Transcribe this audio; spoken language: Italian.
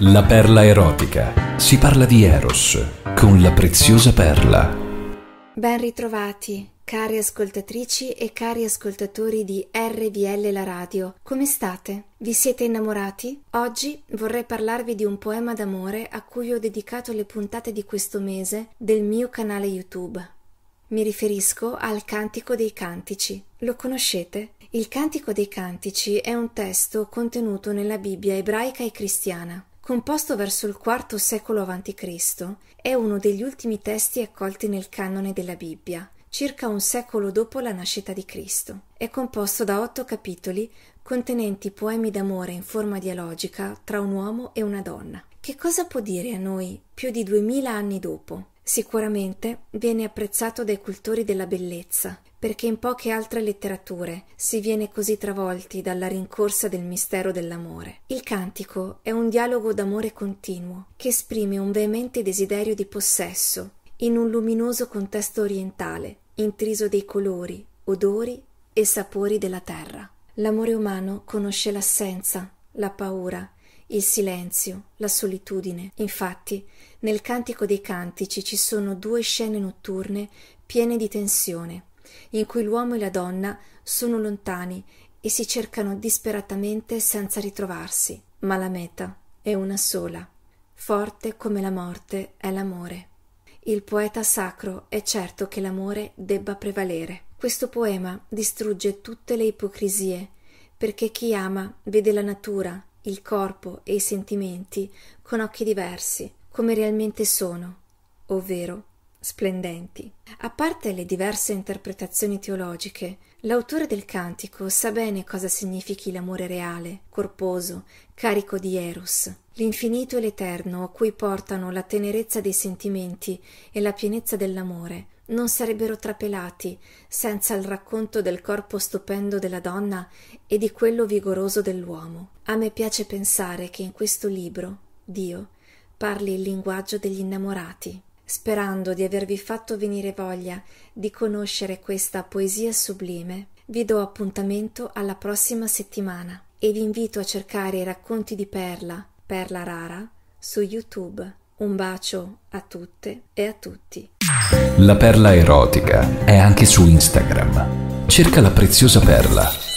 La perla erotica. Si parla di Eros con la preziosa perla. Ben ritrovati, cari ascoltatrici e cari ascoltatori di RVL La Radio. Come state? Vi siete innamorati? Oggi vorrei parlarvi di un poema d'amore a cui ho dedicato le puntate di questo mese del mio canale YouTube. Mi riferisco al Cantico dei Cantici. Lo conoscete? Il Cantico dei Cantici è un testo contenuto nella Bibbia ebraica e cristiana composto verso il IV secolo a.C., è uno degli ultimi testi accolti nel canone della Bibbia, circa un secolo dopo la nascita di Cristo. È composto da otto capitoli contenenti poemi d'amore in forma dialogica tra un uomo e una donna. Che cosa può dire a noi più di duemila anni dopo? Sicuramente viene apprezzato dai cultori della bellezza, perché in poche altre letterature si viene così travolti dalla rincorsa del mistero dell'amore. Il cantico è un dialogo d'amore continuo, che esprime un veemente desiderio di possesso, in un luminoso contesto orientale, intriso dei colori, odori e sapori della terra. L'amore umano conosce l'assenza, la paura, il silenzio, la solitudine. Infatti, nel Cantico dei Cantici ci sono due scene notturne piene di tensione in cui l'uomo e la donna sono lontani e si cercano disperatamente senza ritrovarsi, ma la meta è una sola. Forte come la morte è l'amore. Il poeta sacro è certo che l'amore debba prevalere. Questo poema distrugge tutte le ipocrisie, perché chi ama vede la natura, il corpo e i sentimenti con occhi diversi, come realmente sono, ovvero splendenti. A parte le diverse interpretazioni teologiche, l'autore del cantico sa bene cosa significhi l'amore reale, corposo, carico di eros, l'infinito e l'eterno a cui portano la tenerezza dei sentimenti e la pienezza dell'amore, non sarebbero trapelati senza il racconto del corpo stupendo della donna e di quello vigoroso dell'uomo. A me piace pensare che in questo libro Dio parli il linguaggio degli innamorati. Sperando di avervi fatto venire voglia di conoscere questa poesia sublime, vi do appuntamento alla prossima settimana e vi invito a cercare i racconti di Perla, Perla Rara, su YouTube. Un bacio a tutte e a tutti. La perla erotica è anche su Instagram. Cerca la preziosa perla